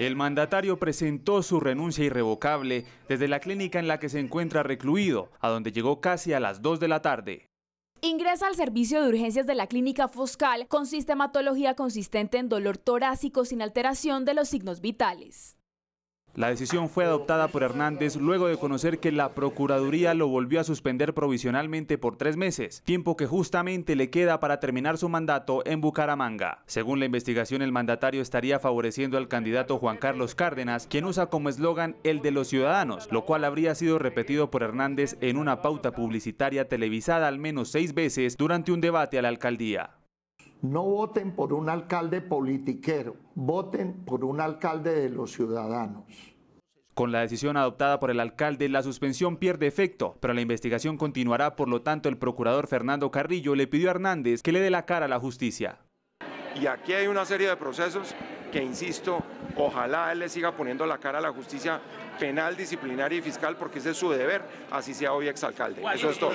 El mandatario presentó su renuncia irrevocable desde la clínica en la que se encuentra recluido, a donde llegó casi a las 2 de la tarde ingresa al servicio de urgencias de la clínica Foscal con sistematología consistente en dolor torácico sin alteración de los signos vitales. La decisión fue adoptada por Hernández luego de conocer que la Procuraduría lo volvió a suspender provisionalmente por tres meses, tiempo que justamente le queda para terminar su mandato en Bucaramanga. Según la investigación, el mandatario estaría favoreciendo al candidato Juan Carlos Cárdenas, quien usa como eslogan el de los ciudadanos, lo cual habría sido repetido por Hernández en una pauta publicitaria televisada al menos seis veces durante un debate a la alcaldía. No voten por un alcalde politiquero, voten por un alcalde de los ciudadanos. Con la decisión adoptada por el alcalde, la suspensión pierde efecto, pero la investigación continuará, por lo tanto el procurador Fernando Carrillo le pidió a Hernández que le dé la cara a la justicia. Y aquí hay una serie de procesos que, insisto, ojalá él le siga poniendo la cara a la justicia penal, disciplinaria y fiscal, porque ese es su deber, así sea hoy exalcalde. Eso es todo.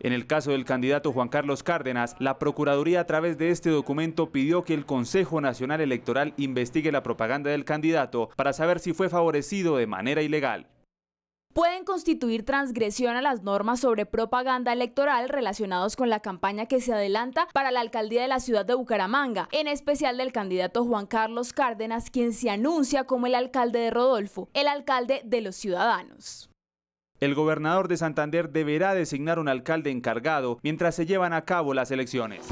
En el caso del candidato Juan Carlos Cárdenas, la Procuraduría a través de este documento pidió que el Consejo Nacional Electoral investigue la propaganda del candidato para saber si fue favorecido de manera ilegal pueden constituir transgresión a las normas sobre propaganda electoral relacionados con la campaña que se adelanta para la alcaldía de la ciudad de Bucaramanga, en especial del candidato Juan Carlos Cárdenas, quien se anuncia como el alcalde de Rodolfo, el alcalde de los ciudadanos. El gobernador de Santander deberá designar un alcalde encargado mientras se llevan a cabo las elecciones.